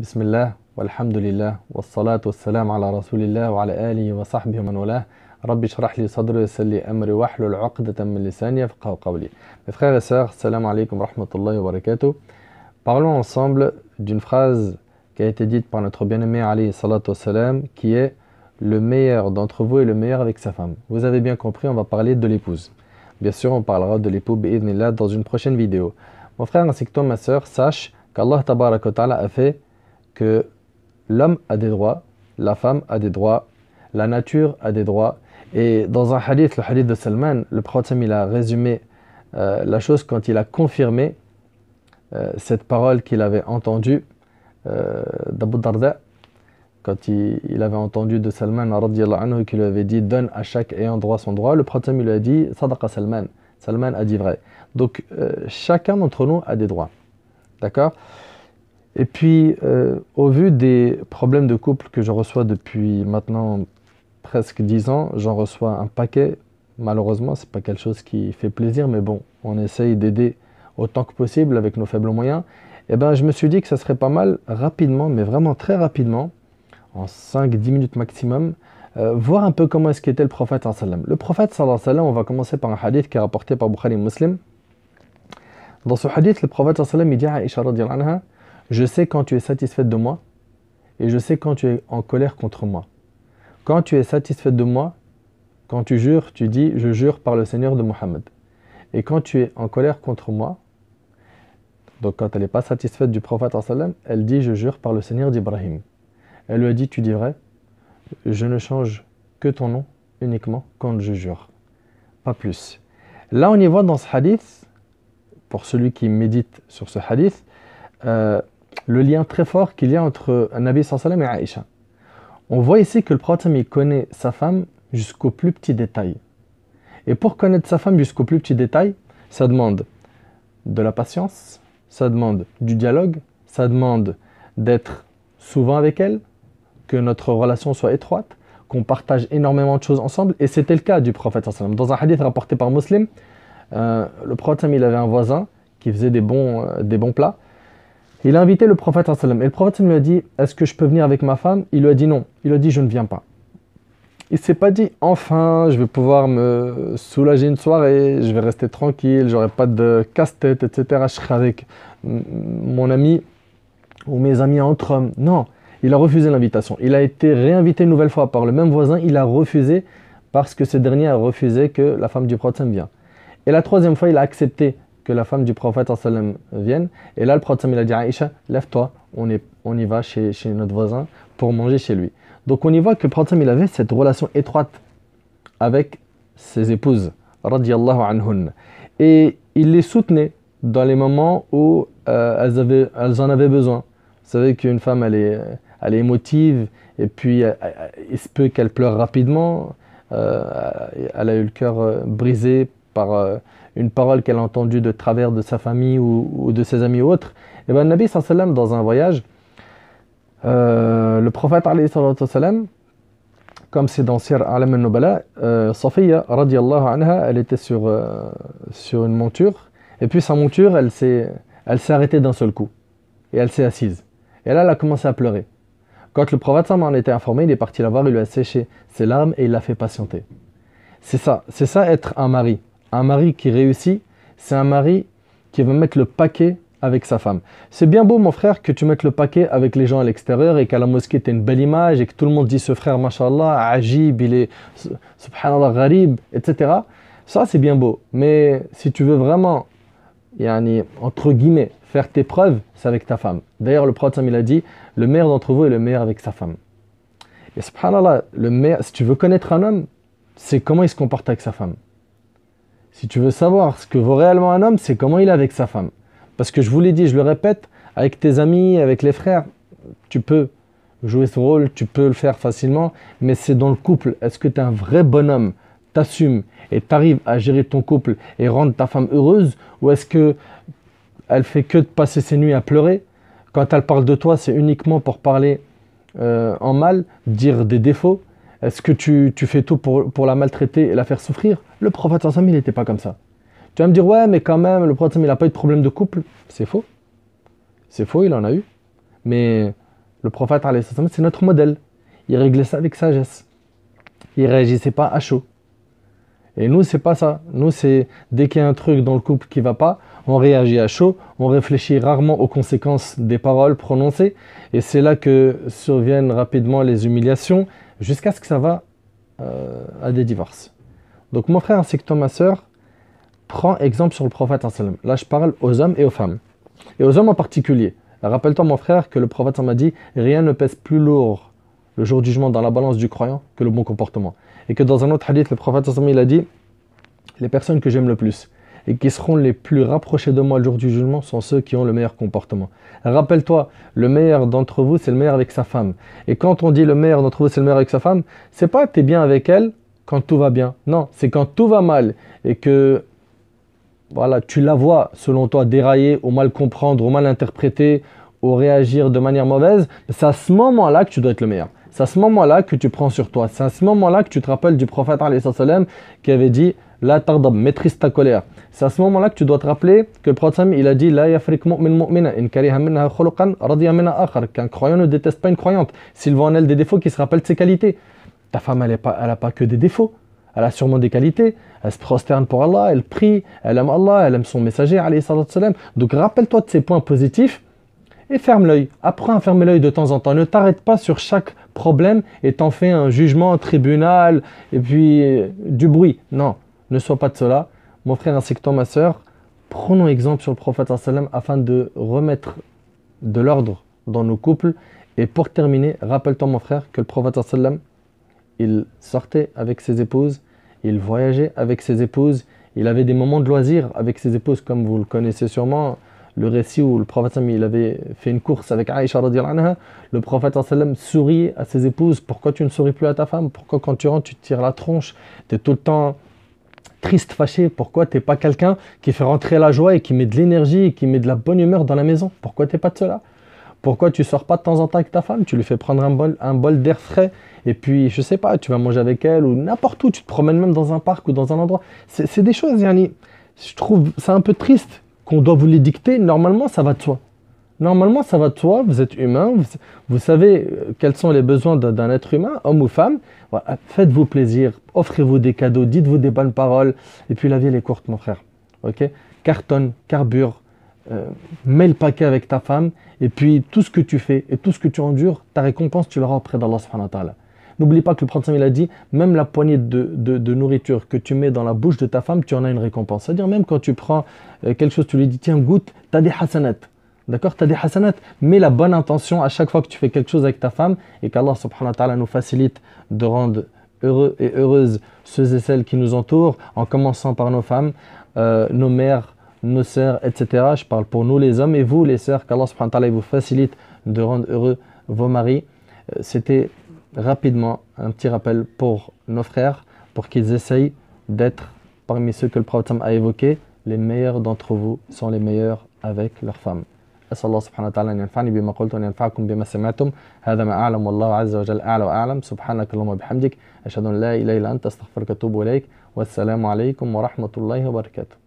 بسم الله والحمد لله والصلاة والسلام على رسول الله وعلى آله وصحبه من والاه رب اشرح لي صدري ويسر لي أمري واحلل عقدة من لساني يفقه قولي Mes frères et sœurs, salam alaikum rahmatullahi wa barakatuh. Parlons ensemble d'une phrase qui a été dite par notre bien-aimé Ali salatu salam qui est le meilleur d'entre vous est le meilleur avec sa femme. Vous avez bien compris, on va parler de l'épouse. Bien sûr, on parlera de l'époux là dans une prochaine vidéo. Mon frère ainsi que toi, ma sœur, sache qu'Allah ta'ala a fait que l'homme a des droits, la femme a des droits, la nature a des droits. Et dans un hadith, le hadith de Salman, le prophète il a résumé euh, la chose quand il a confirmé euh, cette parole qu'il avait entendue euh, d'Abu Darda, quand il, avait entendu de Salman anhu, qui lui avait dit Donne à chaque ayant droit son droit, le prophète il lui a dit Sadaqa Salman. Salman a dit vrai. Donc chacun d'entre nous a des droits. D'accord et puis, euh, au vu des problèmes de couple que je reçois depuis maintenant presque dix ans, j'en reçois un paquet. Malheureusement, c'est pas quelque chose qui fait plaisir, mais bon, on essaye d'aider autant que possible avec nos faibles moyens. Et eh ben, je me suis dit que ça serait pas mal rapidement, mais vraiment très rapidement, en 5-10 minutes maximum, euh, voir un peu comment est-ce qu'était le prophète sallam. Le prophète sallam, on va commencer par un hadith qui est rapporté par Bukhari Muslim. Dans ce hadith, le prophète sallam, il dit à Aisha anha, « je sais quand tu es satisfaite de moi et je sais quand tu es en colère contre moi. Quand tu es satisfaite de moi, quand tu jures, tu dis Je jure par le Seigneur de Mohammed. Et quand tu es en colère contre moi, donc quand elle n'est pas satisfaite du prophète, elle dit Je jure par le Seigneur d'Ibrahim. Elle lui a dit Tu dirais, Je ne change que ton nom uniquement quand je jure. Pas plus. Là, on y voit dans ce hadith, pour celui qui médite sur ce hadith, euh, le lien très fort qu'il y a entre Nabi sallam et Aïcha. On voit ici que le prophète il connaît sa femme jusqu'au plus petit détail. Et pour connaître sa femme jusqu'au plus petit détail, ça demande de la patience, ça demande du dialogue, ça demande d'être souvent avec elle, que notre relation soit étroite, qu'on partage énormément de choses ensemble. Et c'était le cas du prophète. Dans un hadith rapporté par Muslim, euh, le prophète il avait un voisin qui faisait des bons, euh, des bons plats. Il a invité le prophète sallam. Et le prophète lui a dit Est-ce que je peux venir avec ma femme Il lui a dit non. Il lui a dit Je ne viens pas. Il s'est pas dit Enfin, je vais pouvoir me soulager une soirée, je vais rester tranquille, j'aurai pas de casse-tête, etc. Je serai avec mon ami ou mes amis entre hommes. Non, il a refusé l'invitation. Il a été réinvité une nouvelle fois par le même voisin. Il a refusé parce que ce dernier a refusé que la femme du prophète vienne. Et la troisième fois, il a accepté que la femme du prophète vienne. Et là, le prophète il a dit Aïcha, lève-toi, on, y va chez, notre voisin pour manger chez lui. Donc on y voit que le prophète il avait cette relation étroite avec ses épouses, radiallahu anhun. Et il les soutenait dans les moments où euh, elles, en avaient besoin. Vous savez qu'une femme, elle est, émotive, et puis il se peut qu'elle pleure rapidement. Euh, elle a eu le cœur euh, brisé par euh, une parole qu'elle a entendue de travers de sa famille ou, de ses amis ou autres, et eh bien, Nabi sallam, dans un voyage, euh, le prophète sallam, comme c'est dans Sir Alam al-Nubala, euh, radiallahu anha, elle était sur, euh, sur une monture, et puis sa monture, elle s'est, arrêtée d'un seul coup, et elle s'est assise. Et là, elle a commencé à pleurer. Quand le prophète en était informé, il est parti la voir, il lui a séché ses larmes et il l'a fait patienter. C'est ça, c'est ça être un mari. Un mari qui réussit, c'est un mari qui va mettre le paquet avec sa femme. C'est bien beau, mon frère, que tu mettes le paquet avec les gens à l'extérieur et qu'à la mosquée, tu une belle image et que tout le monde dit ce frère, mashallah, ajib, il est subhanallah, gharib, etc. Ça, c'est bien beau. Mais si tu veux vraiment, entre guillemets, faire tes preuves, c'est avec ta femme. D'ailleurs, le prophète, il a dit le meilleur d'entre vous est le meilleur avec sa femme. Et subhanallah, le meilleur, si tu veux connaître un homme, c'est comment il se comporte avec sa femme. Si tu veux savoir ce que vaut réellement un homme, c'est comment il est avec sa femme. Parce que je vous l'ai dit, je le répète, avec tes amis, avec les frères, tu peux jouer ce rôle, tu peux le faire facilement, mais c'est dans le couple. Est-ce que tu es un vrai bonhomme T'assumes et t'arrives à gérer ton couple et rendre ta femme heureuse Ou est-ce que elle fait que de passer ses nuits à pleurer Quand elle parle de toi, c'est uniquement pour parler euh, en mal, dire des défauts est-ce que tu, fais tout pour, la maltraiter et la faire souffrir Le prophète sallam, il n'était pas comme ça. Tu vas me dire, ouais, mais quand même, le prophète il n'a pas eu de problème de couple. C'est faux. C'est faux, il en a eu. Mais le prophète, c'est notre modèle. Il réglait ça avec sagesse. Il réagissait pas à chaud. Et nous, c'est pas ça. Nous, c'est dès qu'il y a un truc dans le couple qui va pas, on réagit à chaud, on réfléchit rarement aux conséquences des paroles prononcées. Et c'est là que surviennent rapidement les humiliations jusqu'à ce que ça va euh, à des divorces. Donc mon frère ainsi que ton ma soeur, prends exemple sur le prophète. Là, je parle aux hommes et aux femmes, et aux hommes en particulier. Rappelle-toi, mon frère, que le prophète m'a dit Rien ne pèse plus lourd le jour du jugement dans la balance du croyant que le bon comportement. Et que dans un autre hadith, le prophète il a dit Les personnes que j'aime le plus, et qui seront les plus rapprochés de moi le jour du jugement sont ceux qui ont le meilleur comportement. Rappelle-toi, le meilleur d'entre vous, c'est le meilleur avec sa femme. Et quand on dit le meilleur d'entre vous, c'est le meilleur avec sa femme, c'est pas tu es bien avec elle quand tout va bien. Non, c'est quand tout va mal et que voilà, tu la vois, selon toi, dérailler, ou mal comprendre, ou mal interpréter, ou réagir de manière mauvaise, c'est à ce moment-là que tu dois être le meilleur. C'est à ce moment-là que tu prends sur toi. C'est à ce moment-là que tu te rappelles du prophète qui avait dit la tardab, maîtrise ta colère. C'est à ce moment-là que tu dois te rappeler que le prophète il a dit La yafrik mu'min mu'mina, in kariha minha khuluqan, akhar. Qu'un croyant ne déteste pas une croyante. S'il voit en elle des défauts, qu'il se rappelle de ses qualités. Ta femme, elle n'a pas, elle pas que des défauts. Elle a sûrement des qualités. Elle se prosterne pour Allah, elle prie, elle aime Allah, elle aime son messager, alayhi salam. Donc rappelle-toi de ces points positifs et ferme l'œil. Apprends à fermer l'œil de temps en temps. Ne t'arrête pas sur chaque problème et t'en fais un jugement, un tribunal et puis euh, du bruit. Non ne sois pas de cela. Mon frère ainsi que toi, ma soeur prenons exemple sur le prophète afin de remettre de l'ordre dans nos couples. Et pour terminer, rappelle-toi, mon frère, que le prophète il sortait avec ses épouses, il voyageait avec ses épouses, il avait des moments de loisirs avec ses épouses, comme vous le connaissez sûrement. Le récit où le prophète il avait fait une course avec Aïcha anha, le prophète sourit à ses épouses. Pourquoi tu ne souris plus à ta femme Pourquoi quand tu rentres, tu tires la tronche Tu es tout le temps triste, fâché Pourquoi t'es pas quelqu'un qui fait rentrer la joie et qui met de l'énergie et qui met de la bonne humeur dans la maison Pourquoi t'es pas de cela pourquoi tu sors pas de temps en temps avec ta femme Tu lui fais prendre un bol, un bol d'air frais et puis, je sais pas, tu vas manger avec elle ou n'importe où, tu te promènes même dans un parc ou dans un endroit. C'est des choses, Yanni. Je trouve c'est un peu triste qu'on doit vous les dicter. Normalement, ça va de soi. Normalement, ça va de toi, vous êtes humain, vous, savez euh, quels sont les besoins d'un être humain, homme ou femme. Faites-vous plaisir, offrez-vous des cadeaux, dites-vous des bonnes paroles, et puis la vie elle est courte, mon frère. Ok Cartonne, carbure, euh, mets le paquet avec ta femme, et puis tout ce que tu fais et tout ce que tu endures, ta récompense, tu l'auras auprès d'Allah N'oublie pas que le prophète a dit, même la poignée de, nourriture que tu mets dans la bouche de ta femme, tu en as une récompense. C'est-à-dire, même quand tu prends euh, quelque chose, tu lui dis, tiens, goûte, tu as des hasanats. D'accord Tu as des hasanat, mais la bonne intention à chaque fois que tu fais quelque chose avec ta femme et qu'Allah subhanahu wa ta'ala nous facilite de rendre heureux et heureuses ceux et celles qui nous entourent, en commençant par nos femmes, euh, nos mères, nos sœurs, etc. Je parle pour nous les hommes et vous les sœurs, qu'Allah subhanahu wa ta'ala vous facilite de rendre heureux vos maris. Euh, c'était rapidement un petit rappel pour nos frères, pour qu'ils essayent d'être parmi ceux que le Prophète a évoqué les meilleurs d'entre vous sont les meilleurs avec leurs femmes. أسأل الله سبحانه وتعالى أن ينفعني بما قلت وأن ينفعكم بما سمعتم هذا ما أعلم والله عز وجل أعلى وأعلم سبحانك اللهم وبحمدك أشهد أن لا إله إلا أنت أستغفرك وأتوب إليك والسلام عليكم ورحمة الله وبركاته